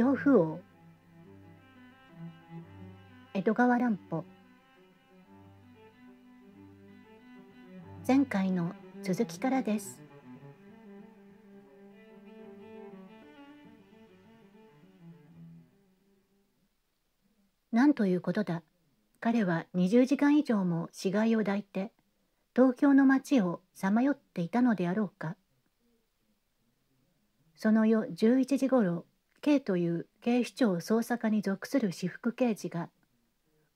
恐怖王江戸川乱歩前回の続きからですなんということだ彼は20時間以上も死骸を抱いて東京の街をさまよっていたのであろうかその夜11時ごろ K という警視庁捜査課に属する私服刑事が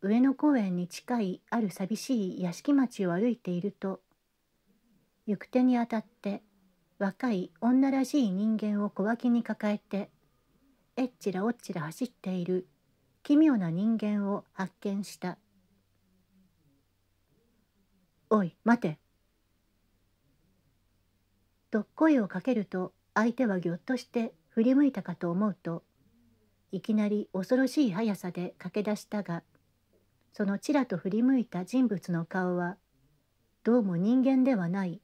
上野公園に近いある寂しい屋敷町を歩いていると行く手にあたって若い女らしい人間を小脇に抱えてえっちらおっちら走っている奇妙な人間を発見した「おい待て」と声をかけると相手はぎょっとして振り向いたかと思うといきなり恐ろしい速さで駆け出したがそのちらと振り向いた人物の顔はどうも人間ではない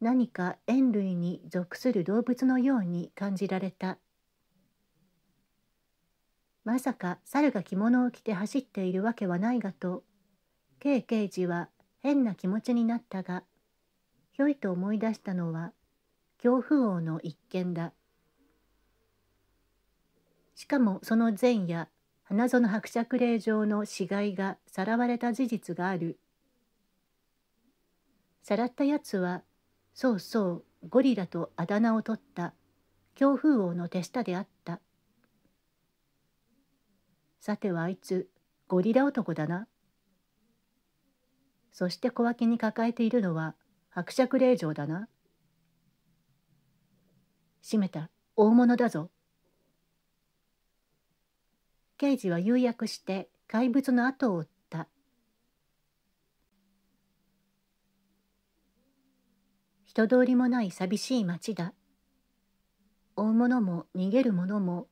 何か猿類に属する動物のように感じられたまさか猿が着物を着て走っているわけはないがと K 刑事は変な気持ちになったがひょいと思い出したのは恐怖王の一件だしかもその前夜花園伯爵令場の死骸がさらわれた事実があるさらったやつはそうそうゴリラとあだ名を取った恐風王の手下であったさてはあいつゴリラ男だなそして小脇に抱えているのは伯爵令嬢だな閉めた大物だぞ。刑事は釉薬して怪物の後を追った。人通りもない寂しい町だ。追う者も逃げる者も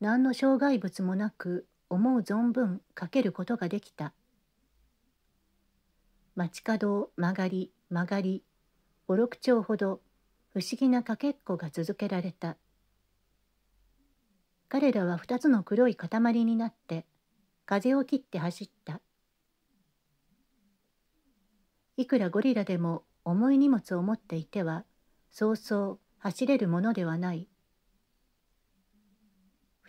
何の障害物もなく思う存分かけることができた。街角を曲がり曲がり五六丁ほど不思議なかけっこが続けられた彼らは2つの黒い塊になって風を切って走ったいくらゴリラでも重い荷物を持っていてはそうそう走れるものではない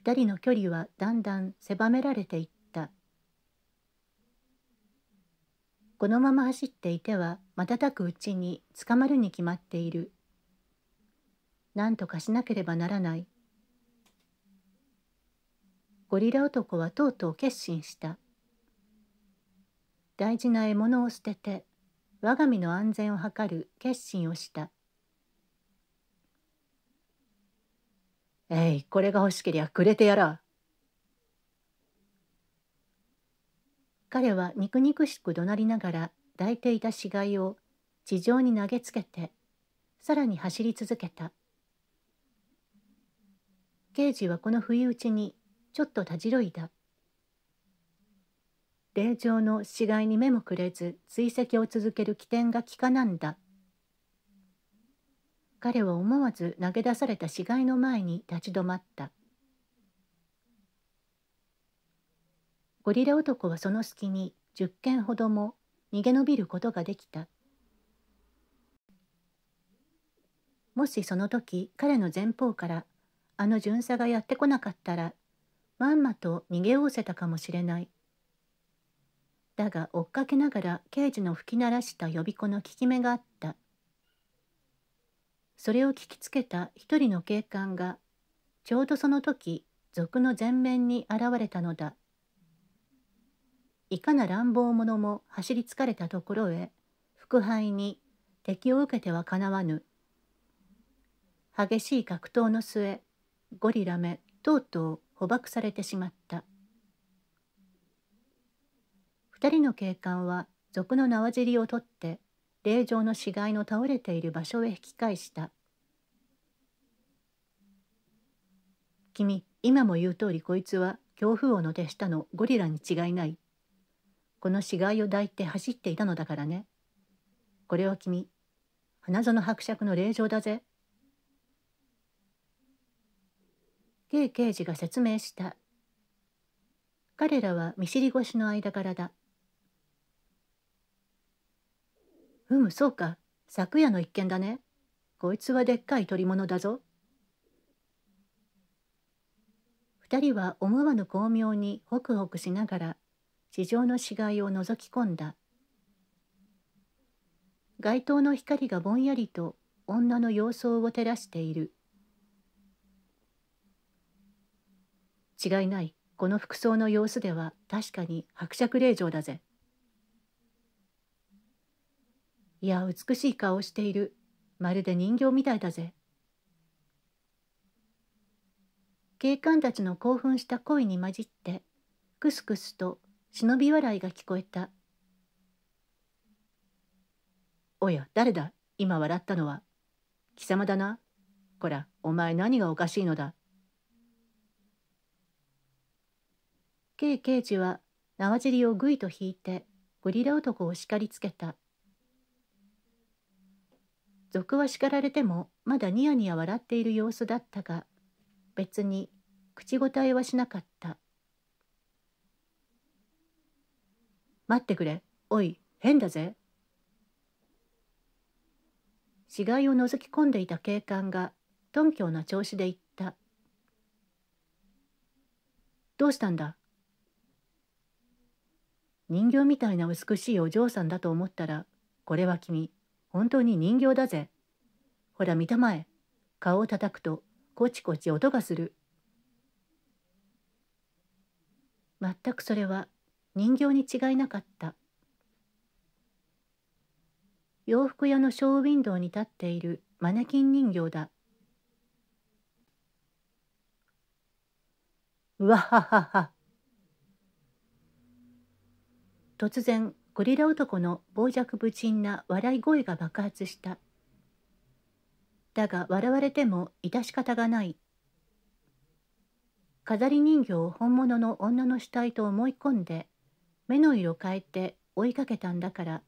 2人の距離はだんだん狭められていったこのまま走っていては瞬くうちに捕まるに決まっている何とかしなければならないゴリラ男はとうとう決心した大事な獲物を捨てて我が身の安全を図る決心をした「えいこれが欲しけりゃくれてやら彼は肉肉しく怒鳴りながら抱いていた死骸を地上に投げつけてさらに走り続けた。刑事はこの不意打ちにちょっとたじろいだ霊場の死骸に目もくれず追跡を続ける起点が効かなんだ彼は思わず投げ出された死骸の前に立ち止まったゴリラ男はその隙に10軒ほども逃げ延びることができたもしその時彼の前方からあの巡査がやってこなかったらまんまと逃げおおせたかもしれないだが追っかけながら刑事の吹き鳴らした予備子の効き目があったそれを聞きつけた一人の警官がちょうどその時賊の前面に現れたのだいかな乱暴者も走り疲れたところへ腹敗に敵を受けてはかなわぬ激しい格闘の末ゴリラめとうとう捕獲されてしまった2人の警官は賊の縄尻を取って霊場の死骸の倒れている場所へ引き返した君今も言う通りこいつは恐怖王の手下のゴリラに違いないこの死骸を抱いて走っていたのだからねこれは君花園伯爵の霊場だぜ K 刑事が説明した彼らは見知り越しの間柄だうむそうか昨夜の一件だねこいつはでっかい取り物だぞ2人は思わぬ巧妙にホクホクしながら地上の死骸を覗き込んだ街灯の光がぼんやりと女の様相を照らしている違いない。この服装の様子では確かに伯爵令嬢だぜ。いや、美しい顔をしている。まるで人形みたいだぜ。警官たちの興奮した声に混じって、クスクスと忍び笑いが聞こえた。おや、誰だ今笑ったのは。貴様だな。こら、お前何がおかしいのだ。K 刑事は縄尻をぐいと引いてゴリラ男を叱りつけた賊は叱られてもまだニヤニヤ笑っている様子だったが別に口答えはしなかった待ってくれおい変だぜ死骸を覗き込んでいた警官が頓胸な調子で言ったどうしたんだ人形みたいな美しいお嬢さんだと思ったら、これは君、本当に人形だぜ。ほら見たまえ。顔を叩くと、こちこち音がする。全くそれは人形に違いなかった。洋服屋のショーウィンドウに立っているマネキン人形だ。うわははは。突然ゴリラ男の傍若無人な笑い声が爆発しただが笑われても致し方がない飾り人形を本物の女の死体と思い込んで目の色変えて追いかけたんだから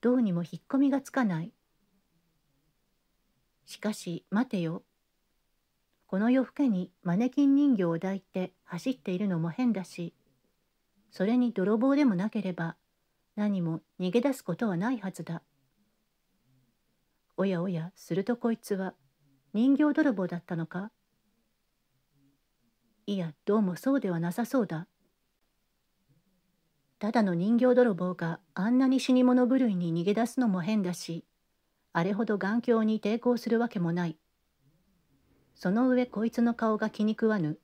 どうにも引っ込みがつかないしかし待てよこの夜更けにマネキン人形を抱いて走っているのも変だしそれに泥棒でもなければ何も逃げ出すことはないはずだ。おやおやするとこいつは人形泥棒だったのかいやどうもそうではなさそうだ。ただの人形泥棒があんなに死に物狂いに逃げ出すのも変だしあれほど眼鏡に抵抗するわけもない。その上こいつの顔が気に食わぬ。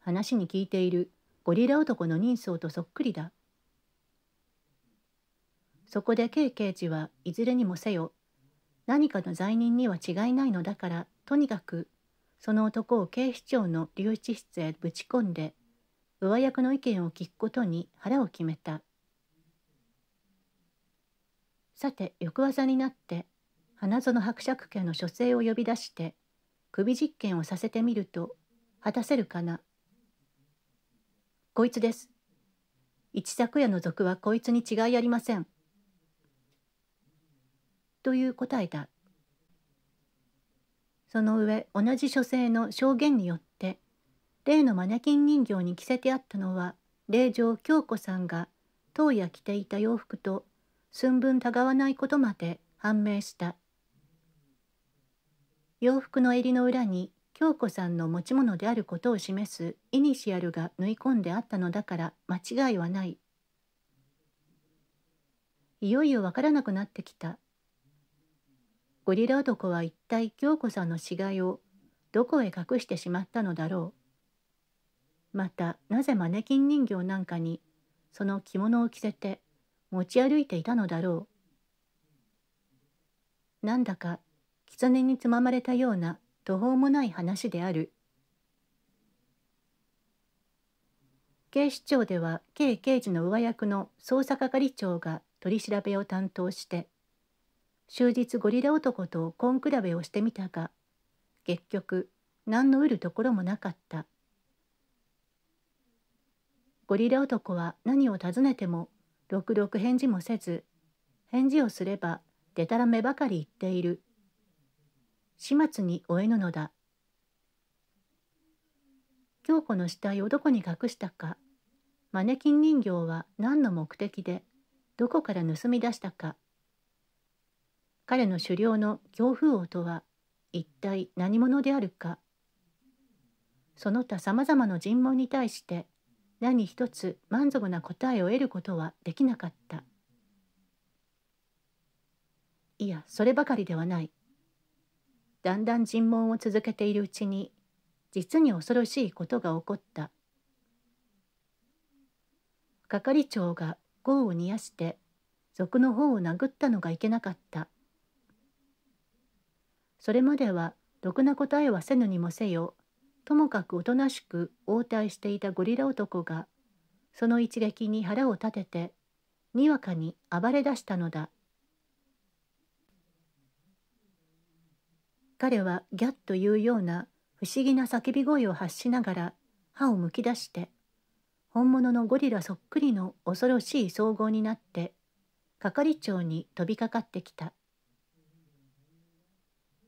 話に聞いているゴリラ男の人相とそっくりだ。そこで K 刑事はいずれにもせよ何かの罪人には違いないのだからとにかくその男を警視庁の留置室へぶち込んで上役の意見を聞くことに腹を決めたさて翌朝になって花園伯爵家の書生を呼び出して首実験をさせてみると果たせるかなこいつです。一昨夜の賊はこいつに違いありません。という答えだ。その上同じ書生の証言によって例のマネキン人形に着せてあったのは霊城京子さんが当夜着ていた洋服と寸分たがわないことまで判明した洋服の襟の裏に京子さんの持ち物であることを示すイニシアルが縫い込んであったのだから間違いはない。いよいよわからなくなってきた。ゴリラ男は一体京子さんの死骸をどこへ隠してしまったのだろう。またなぜマネキン人形なんかにその着物を着せて持ち歩いていたのだろう。なんだか狐につままれたような途方もない話である警視庁では軽刑事の上役の捜査係長が取り調べを担当して終日ゴリラ男と根比べをしてみたが結局何の得るところもなかったゴリラ男は何を尋ねてもろくろく返事もせず返事をすればでたらめばかり言っている始末に終えぬのだ京子の死体をどこに隠したかマネキン人形は何の目的でどこから盗み出したか彼の狩猟の強風音は一体何者であるかその他さまざまな尋問に対して何一つ満足な答えを得ることはできなかったいやそればかりではないだんだん尋問を続けているうちに実に恐ろしいことが起こった係長が業を煮やして賊の方を殴ったのがいけなかったそれまではろくな答えはせぬにもせよともかくおとなしく応対していたゴリラ男がその一撃に腹を立ててにわかに暴れ出したのだ。彼はギャッというような不思議な叫び声を発しながら歯をむき出して本物のゴリラそっくりの恐ろしい総合になって係長に飛びかかってきた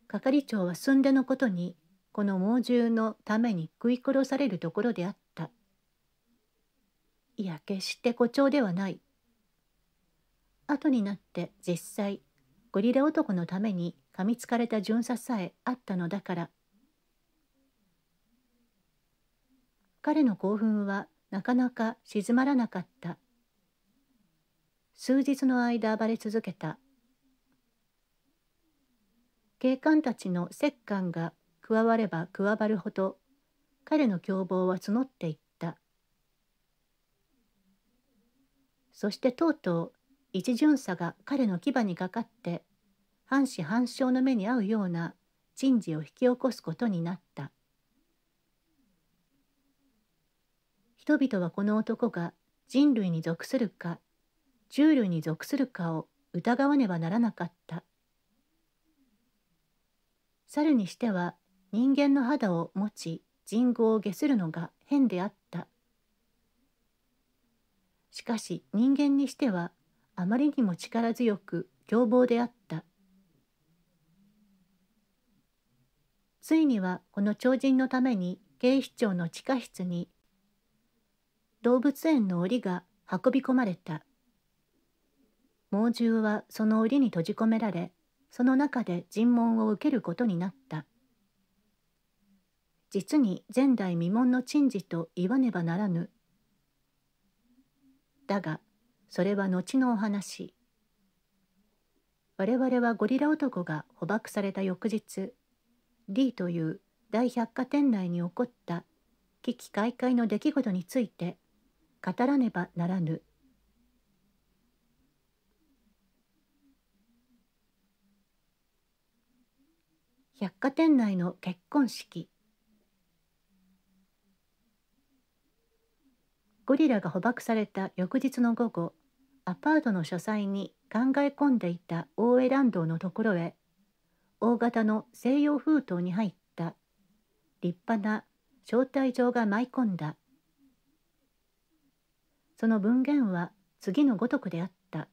係長は寸でのことにこの猛獣のために食い殺されるところであったいや決して誇張ではない後になって実際ゴリラ男のために噛みつかれた巡査さえあったのだから彼の興奮はなかなか静まらなかった数日の間暴れ続けた警官たちの折檻が加われば加わるほど彼の凶暴は募っていったそしてとうとう一巡査が彼の牙にかかって半死半生の目に遭うような珍事を引き起こすことになった人々はこの男が人類に属するか獣類に属するかを疑わねばならなかった猿にしては人間の肌を持ち人語を下するのが変であったしかし人間にしてはあまりにも力強く凶暴であったついにはこの超人のために警視庁の地下室に動物園の檻が運び込まれた猛獣はその檻に閉じ込められその中で尋問を受けることになった実に前代未聞の珍事と言わねばならぬだがそれは後のお話我々はゴリラ男が捕獲された翌日 D という大百貨店内に起こった危機開会の出来事について語らねばならぬ百貨店内の結婚式ゴリラが捕獲された翌日の午後アパートの書斎に考え込んでいた大江乱道のところへ大型の西洋封筒に入った立派な招待状が舞い込んだその文言は次のごとくであった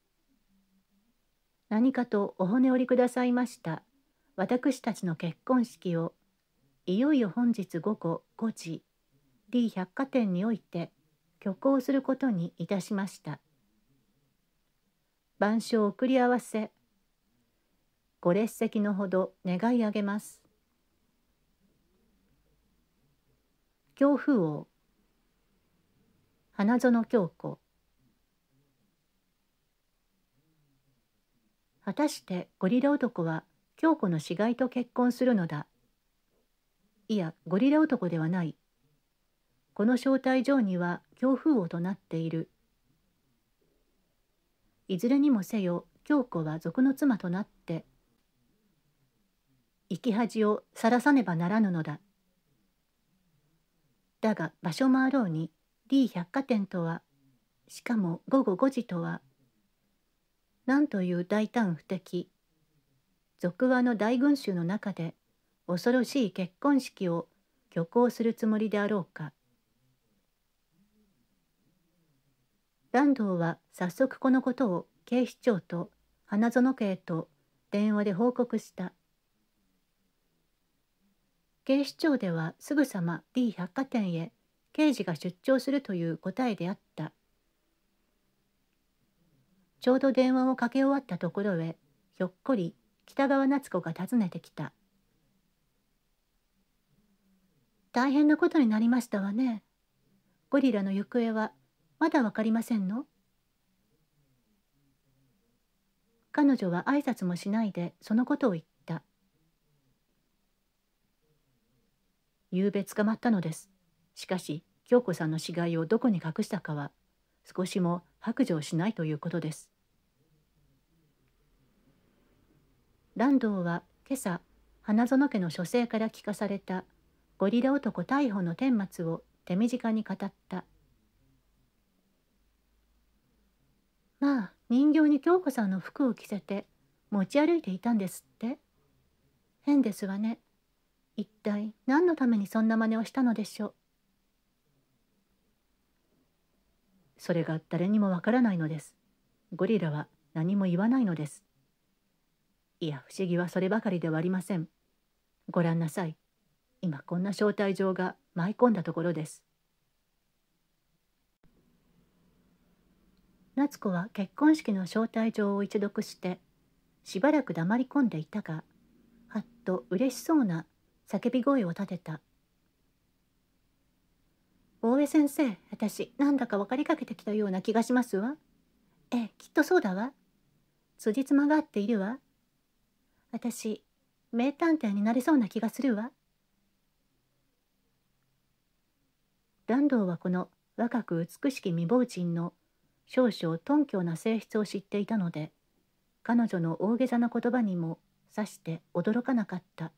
「何かとお骨折りくださいました私たちの結婚式をいよいよ本日午後5時 D 百貨店において」挙行することにいたしました晩書送り合わせご列席のほど願い上げます恐怖王花園京子果たしてゴリラ男は京子の死骸と結婚するのだいやゴリラ男ではないこの招待状には強風をとっている。いずれにもせよ京子は賊の妻となって生き恥をさらさねばならぬのだ。だが場所もあろうに D 百貨店とはしかも午後5時とはなんという大胆不敵俗話の大群衆の中で恐ろしい結婚式を挙行するつもりであろうか。團藤は早速このことを警視庁と花園家へと電話で報告した警視庁ではすぐさま D 百貨店へ刑事が出張するという答えであったちょうど電話をかけ終わったところへひょっこり北川夏子が訪ねてきた大変なことになりましたわねゴリラの行方はまだわかりませんの彼女は挨拶もしないでそのことを言った夕べ捕まったのですしかし京子さんの死骸をどこに隠したかは少しも白状しないということです蘭道は今朝花園家の書生から聞かされたゴリラ男逮捕の顛末を手短に語ったまあ人形に京子さんの服を着せて持ち歩いていたんですって変ですわね一体何のためにそんな真似をしたのでしょうそれが誰にもわからないのですゴリラは何も言わないのですいや不思議はそればかりではありませんご覧なさい今こんな招待状が舞い込んだところです夏子は結婚式の招待状を一読してしばらく黙り込んでいたがはっと嬉しそうな叫び声を立てた「大江先生私なんだか分かりかけてきたような気がしますわ。ええきっとそうだわ。辻褄が合っているわ。私名探偵になれそうな気がするわ。團藤はこの若く美しき未亡人の少々頓強な性質を知っていたので彼女の大げさな言葉にもさして驚かなかった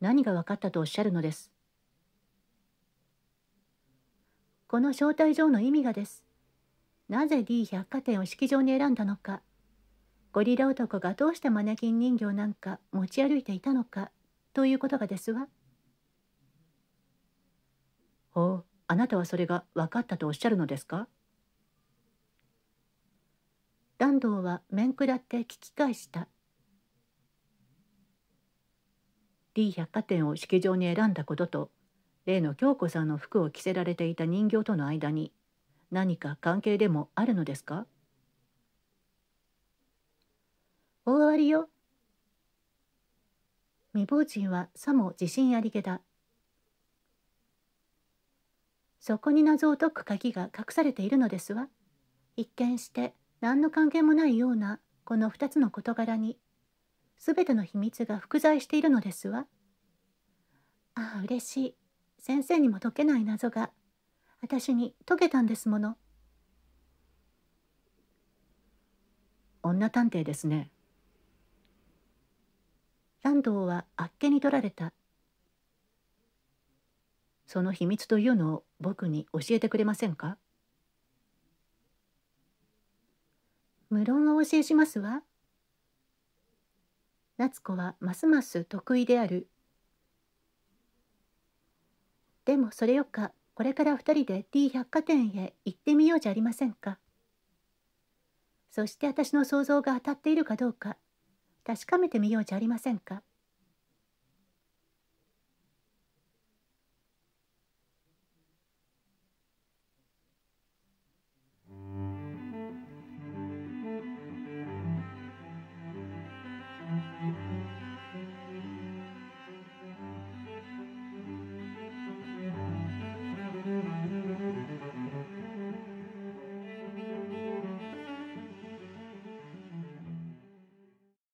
何が分かったとおっしゃるのですこの招待状の意味がですなぜ D 百貨店を式場に選んだのかゴリラ男がどうしてマネキン人形なんか持ち歩いていたのかということがですわほうあなたはそれが分かったとおっしゃるのですか團藤は面食らって聞き返した D 百貨店を式場に選んだことと例の京子さんの服を着せられていた人形との間に何か関係でもあるのですか大わりよ未亡人はさも自信ありげだそこに謎を解く鍵が隠されているのですわ一見して何の関係もないようなこの2つの事柄に全ての秘密が複在しているのですわああ嬉しい先生にも解けない謎が私に解けたんですもの女探偵ですねランドーはあっけに取られたその秘密というのを僕に教えてくれませんか無論お教えしますわ。夏子はますます得意である。でもそれよか、これから2人で D 百貨店へ行ってみようじゃありませんか。そして私の想像が当たっているかどうか、確かめてみようじゃありませんか。